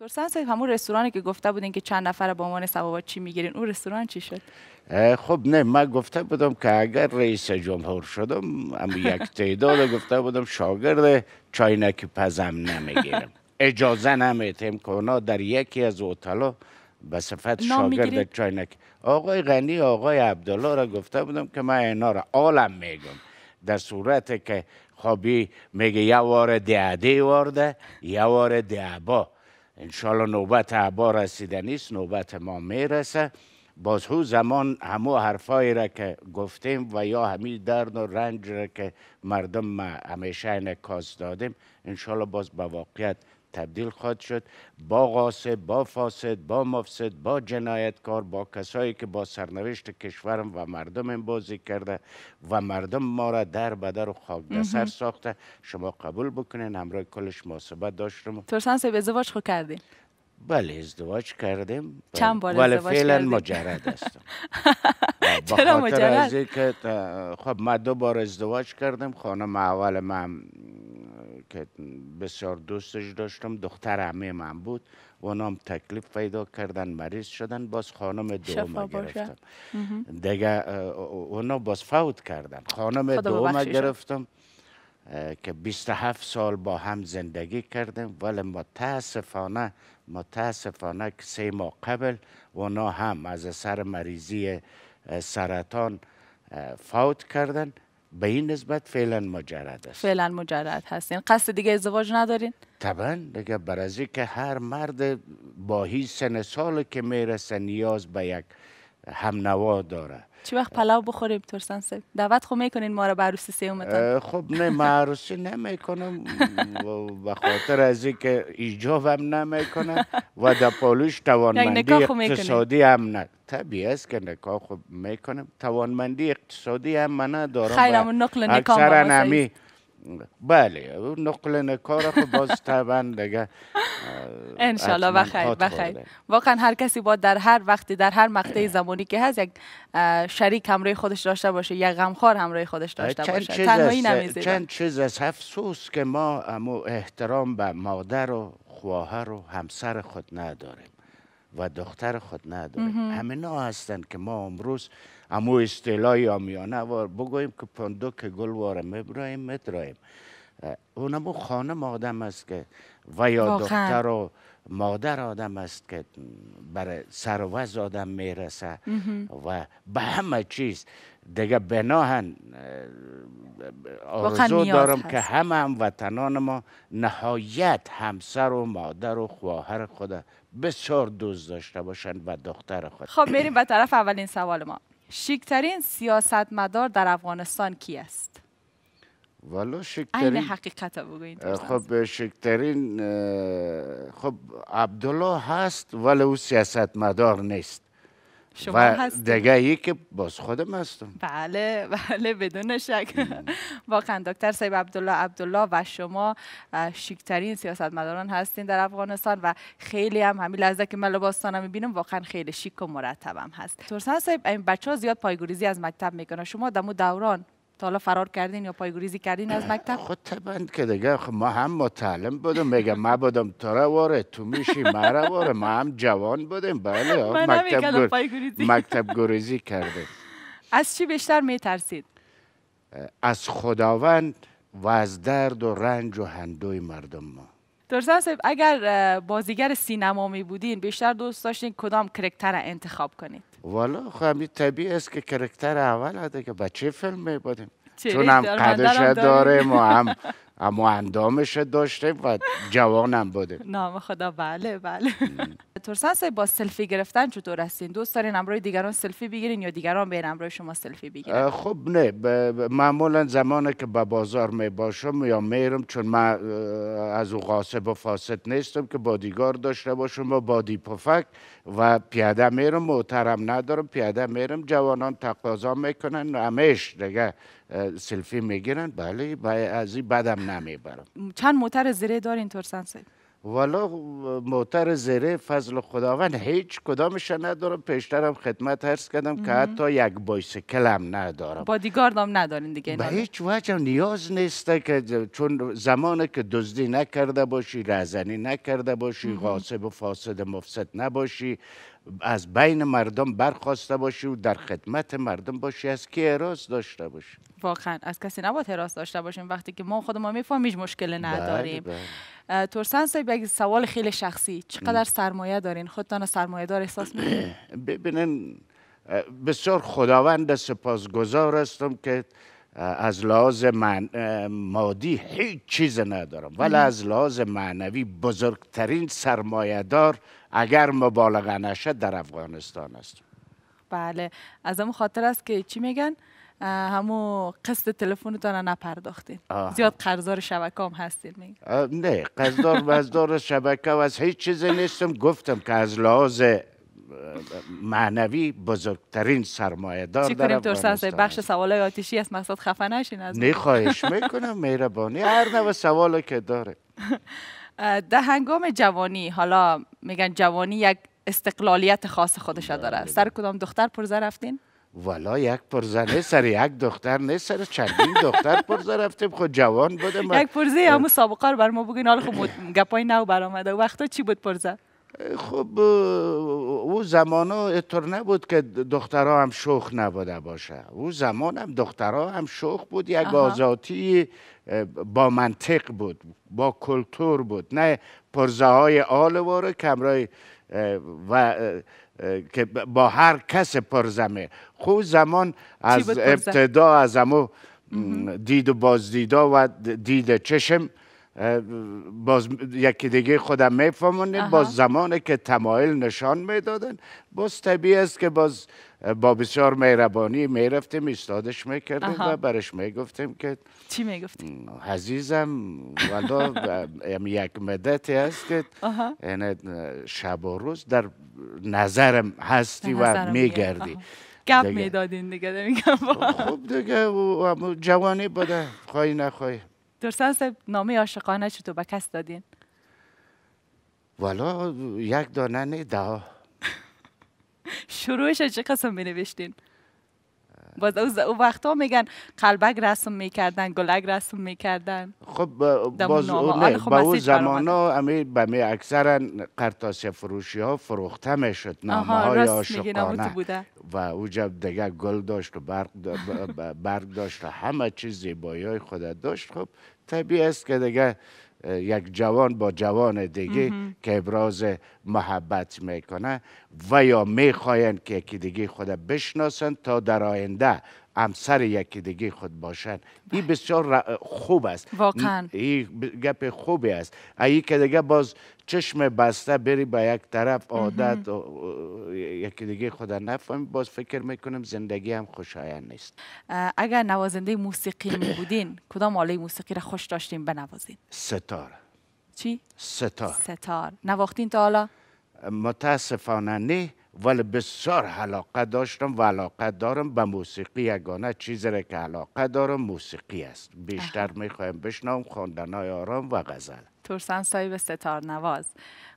ترسان صاحب همون رستورانی که گفته بودین که چند نفر به عنوان سوابق چی میگیرین اون رستوران چی شد خب نه من گفته بودم که اگر رئیس جمهور شدم اما یک تعداد گفته بودم شاگرد چاینک پزم نمیگیرم اجازه نمیتیم که اونا در یکی از اوتلا به صفت شاگرد چاینک آقای غنی آقای عبدالله را گفته بودم که من اینا را عالم میگم در صورت که خوابی خب، میگه یه وار دعده وارده یه وار انشالله نوبت عبا رسیدنی نیست نوبت ما میرسه باز هو زمان همو حرفایی را که گفتیم و یا همین درد و رنج را که مردم ما همیشه کاس دادیم انشالله باز به واقعیت تبدیل خواهد شد با غاسب با فاسد با مفسد با جنایتکار با کسایی که با سرنوشت کشورم و مردم بازی کرده و مردم ما را در بدر و خاک در سر ساخته شما قبول بکنین همراه کلش مصیبت داشتم ترسان سب ازدواج خو کردیم بله ازدواج کردیم چند ولی فعلا مجرد هستم چرا مجرد؟ خب من دو بار ازدواج کردم خانم اول من که بسیار دوستش داشتم دختر عمه من بود و نام تکلیف پیدا کردن مریض شدن باز خانم دوم گرفتم دیگه اونا باز فوت کردن خانم دوم گرفتم که 27 سال با هم زندگی کردیم ولی متاسفانه متاسفانه که سه ماه قبل اونا هم از سر مریضی سرطان فوت کردن به این نسبت فعلا مجرد است فعلا مجرد هستین قصد دیگه ازدواج ندارین طبعا دیگه برازی که هر مرد با هیچ سن سال که میرسه نیاز به یک همنوا داره چی وقت پلو بخوریم ترسن سب دعوت خو میکنین ما را به عروسی سیومتان خب نه ما عروسی نمیکنم به خاطر از اینکه ایجاب هم نمیکنم و در پالوش توانمندی اقتصادی هم نه طبیعی است که نکاح خو میکنم توانمندی اقتصادی هم من دارم خیلی نقل بله نقل نکار خو باز طبعا دیگه انشالله بخیر بخیر بله. واقعا هر کسی باید در هر وقتی در هر مقطع زمانی که هست یک شریک همراه خودش داشته باشه یک غمخوار همراه خودش داشته باشه چند چیز از افسوس که ما امو احترام به مادر و خواهر و همسر خود نداریم و دختر خود نداریم نا هستند که ما امروز امو اصطلاح آمیانه و بگویم که پندو که گل واره میبرایم میترایم اونمو خانم آدم است که و یا دختر و مادر آدم است که برای سروز آدم میرسه و به همه چیز دیگه بناهن آرزو دارم که همه هم وطنان ما نهایت همسر و مادر و خواهر خود بسیار دوست داشته باشن و دختر خود خب میریم به طرف اولین سوال ما شیکترین سیاستمدار در افغانستان کی است؟ والا شکترین این حقیقت بگوید خب شکترین خب عبدالله هست ولی او سیاست مدار نیست شما و دیگه که باز خودم هستم بله بله بدون شک واقعا دکتر سیب عبدالله عبدالله و شما شیکترین سیاستمداران هستین در افغانستان و خیلی هم همین لحظه که من می میبینم واقعا خیلی شیک و مرتبم هست ترسان صاحب این بچه زیاد پایگوریزی از مکتب میکنه شما دمو دوران تا حالا فرار کردین یا پایگریزی کردین از مکتب خود خب طبعا که دیگه خب ما هم متعلم بودم میگم ما بودم تو واره تو میشی مرا واره ما هم جوان بودیم بله مکتب مکتب گریزی کردیم از چی بیشتر میترسید از خداوند و از درد و رنج و هندوی مردم ما درستان صاحب اگر بازیگر سینما می بودین بیشتر دوست داشتین کدام کرکتر را انتخاب کنید والا خب این طبیعی است که کرکتر اول دیگه بچه فلم می بودیم چون هم قدش داریم و هم اما اندامش داشته و جوانم بوده نام خدا بله بله ترسن با سلفی گرفتن چطور هستین دوست دارین همراه دیگران سلفی بگیرین یا دیگران بین همراه شما سلفی بگیرین؟ خب نه معمولا زمانی که به بازار می باشم یا میرم چون من از او غاصب و فاسد نیستم که بادیگار داشته باشم و بادی پفک و پیاده میرم محترم ندارم پیاده میرم جوانان تقاضا میکنن همیش دیگه سلفی میگیرن بله،, بله از این بدم نمیبرم چند موتر زیره دارین ترسن والا موتر زره فضل خداوند هیچ کدامش ندارم پیشترم خدمت هرس کردم که حتی یک بایسکل هم ندارم بادیگارد هم ندارین دیگه به هیچ وجه نیاز نیسته که چون زمانه که دزدی نکرده باشی رزنی نکرده باشی غاصب و فاسد مفسد نباشی از بین مردم برخواسته باشی و در خدمت مردم باشی از کی حراس داشته باشی واقعا از کسی نباید اراز داشته باشیم وقتی که ما خود ما میفهمیم مشکل بله، نداریم بله. صاحب یک سوال خیلی شخصی چقدر سرمایه دارین خودتان سرمایه دار احساس میکنین ببینن بسیار خداوند سپاسگزار هستم که از لحاظ مادی هیچ چیز ندارم ولی از لحاظ معنوی بزرگترین سرمایه دار اگر مبالغه نشه در افغانستان است بله از اون خاطر است که چی میگن همو قسط تو را نپرداختین زیاد قرضدار شبکه هم هستین نه قرضدار وزدار شبکه و از هیچ چیزی نیستم گفتم که از لحاظ معنوی بزرگترین سرمایه دار چی کنیم ترسه بخش سوال آتیشی است مقصد خفه نشین از نه خواهش میکنم مهربانی هر نوع سوالی که داره ده هنگام جوانی حالا میگن جوانی یک استقلالیت خاص خودش بله، داره بله. سر کدام دختر پرزه رفتین والا یک پرزه نه سر یک دختر نه سر چندین دختر پرزه رفتیم خود خب جوان بوده یک پرزه همون سابقه رو بر ما بگین حال خب گپای نو برامده. وقتا چی بود پرزه خب او زمانو اطور نبود که دخترها هم شوخ نبوده باشه او زمان هم دخترها هم شوخ بود یک آزادی با منطق بود با کلتور بود نه پرزه های آل واره کمرای و که با هر کس پرزمه خو زمان از ابتدا از امو دید و بازدیدا و دید چشم باز یکی دیگه خودم میفهمونیم باز زمانی که تمایل نشان میدادن باز طبیعی است که باز با بسیار مهربانی میرفتیم استادش میکردیم و برش میگفتیم که چی میگفتیم؟ عزیزم والا یک مدتی هست که یعنی، شب و روز در نظرم هستی و میگردی گپ میدادین دیگه میگم خب دیگه جوانی بوده خواهی نخواهی درستان صاحب نامه عاشقانه چطور به کس دادین؟ والا یک دانه نه ده شروعش چه قسم نوشتین. باز او ها میگن قلبک رسم میکردن گلک رسم میکردن خب باز نه آره، خب، با به می اکثرا قرطاس فروشی ها فروخته میشد نامه های عاشقانه و او جب دگه گل داشت و برق, داشت و همه چیز زیبایی های خودت داشت خب طبیعی است که دگه یک جوان با جوان دیگه که ابراز محبت میکنه و یا میخواین که یکی دیگه خود بشناسن تا در آینده همسر یکی دیگه خود باشن این بله. بسیار خوب است واقعا این گپ خوبی است ای که دیگه باز چشم بسته بری به یک طرف عادت و یکی دیگه خدا نفهم باز فکر میکنم زندگی هم خوشایند نیست اگر نوازنده موسیقی می بودین کدام آله موسیقی را خوش داشتیم بنوازین ستار چی ستار ستار نواختین تا حالا متاسفانه نه ولی بسیار علاقه داشتم و علاقه دارم به موسیقی یگانه چیزی را که علاقه دارم موسیقی است بیشتر میخوایم بشنوم خواندنهای آرام و غزل ترسان سایب ستار نواز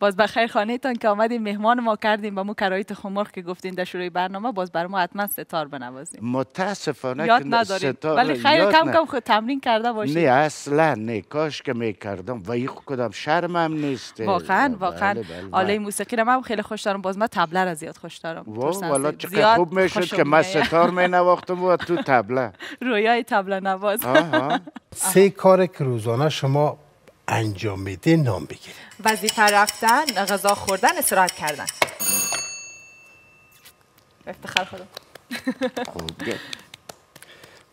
باز به خیر خانه تان که آمدیم مهمان ما کردیم با مو کرایت خمرخ که گفتین در شروع برنامه باز بر ما حتما ستار بنوازیم متاسفانه یاد نداریم ولی خیر کم کم خود تمرین کرده باشیم نه اصلا نه کاش که میکردم و ایخ کدام هم نیست واقعا بله، واقعا بله، بله، آله موسیقی رو من خیلی خوش دارم باز من تبله را زیاد خوش دارم والا چقدر خوب میشد که من ستار می نواختم و تو تبله رویای تبله نواز سه کار که روزانه شما انجام میده نام بگیره وظیفه رفتن غذا خوردن استراحت کردن افتخار خودم خوب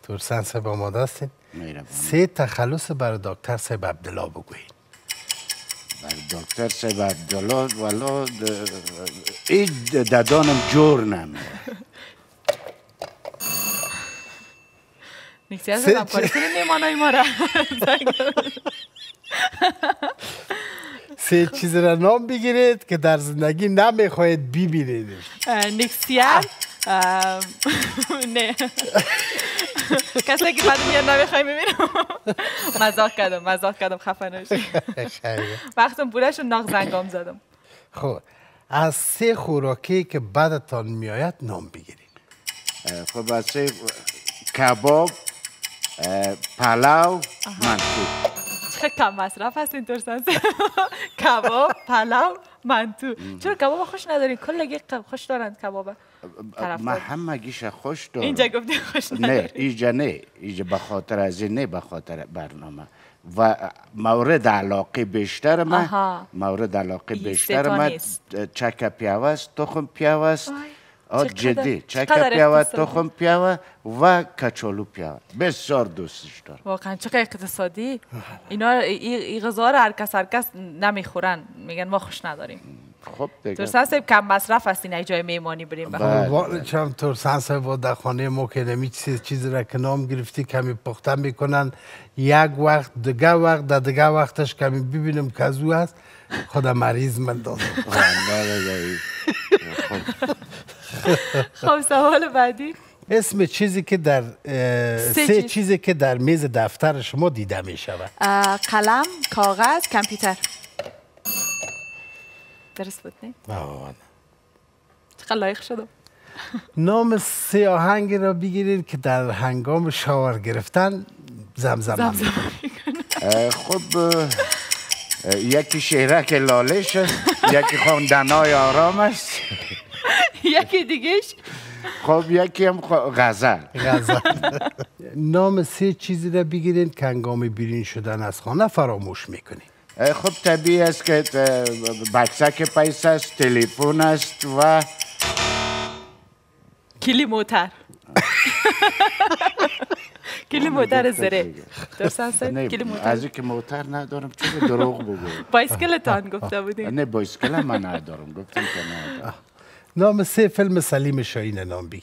ترسن سه با سه تخلص برای دکتر صاحب عبدالله بگوین برای دکتر صاحب عبدالله والا این ددانم جور نمیده نیکسی از هم پارسی میمانای ما را سه چیز را نام بگیرید که در زندگی نمیخواید ببینید نکسیان نه کسی که بعد میاد نمیخوایم ببینم مزاق کردم مزاق کردم خفه وقتم بودش و ناق زنگام زدم خب از سه خوراکی که بعدتان میآید نام بگیرید خب از کباب پلاو منکوب خیلی کم مصرف هست این کباب پلاو، منتو چرا کباب خوش ندارین کل خوش دارن کباب ما همه گیش خوش دارم اینجا گفتی خوش نداریم. نه اینجا نه اینجا بخاطر از این نه بخاطر برنامه و مورد علاقه بیشتر ما مورد علاقه بیشتر ما چک پیاز، تخم پیاز. آه جدی چک پیاوه تخم پیاوه و کچالو پیاوه بسیار دوستش دارم واقعا چقدر اقتصادی اینا این غذا رو هر کس هر کس نمیخورن میگن ما خوش نداریم خب دیگه ترسان صاحب کم مصرف است این جای میمانی بریم بله. بخوریم چم ترسان صاحب در خانه ما که نمی چیز چیزی را که نام گرفتی کمی پخته میکنن یک وقت دگه وقت در دگه وقتش کمی ببینم که از او هست خدا مریض من دازم خب سوال بعدی اسم چیزی که در سه, چیزی که در میز دفتر شما دیده می شود قلم کاغذ کمپیوتر درست بود نه؟ چقدر لایق شدم نام سه آهنگ را بگیرید که در هنگام شاور گرفتن زمزم خب یکی شهرک لالش یکی خواندنای آرام است یکی دیگهش خب یکی هم خب، غزل غزل نام سه چیزی را بگیرین که انگام بیرین شدن از خانه فراموش میکنین خب طبیعی است که بکسک پیس است تلفن است و کلی موتر کلی موتر خب، زره خب. درست از اینکه موتر ندارم چون دروغ بگو بایسکلتان گفته بودیم نه بایسکل من ندارم گفتم که ندارم نام سه فلم سلیم شاهین نام بگی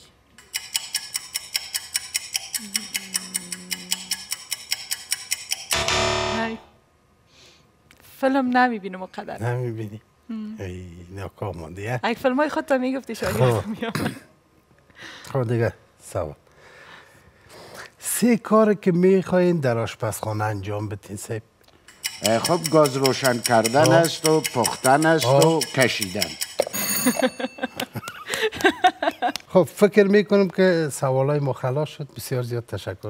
فیلم نمیبینم اقدر نمیبینی ای ناکام مانده اگه فیلم های خودتا میگفتی شاید خب. خب دیگه سوا سه کار که میخواین در آشپزخانه انجام بدین سه خب گاز روشن کردن خب. است و پختن است و خب. کشیدن خب فکر می کنم که سوالای ما خلاص شد بسیار زیاد تشکر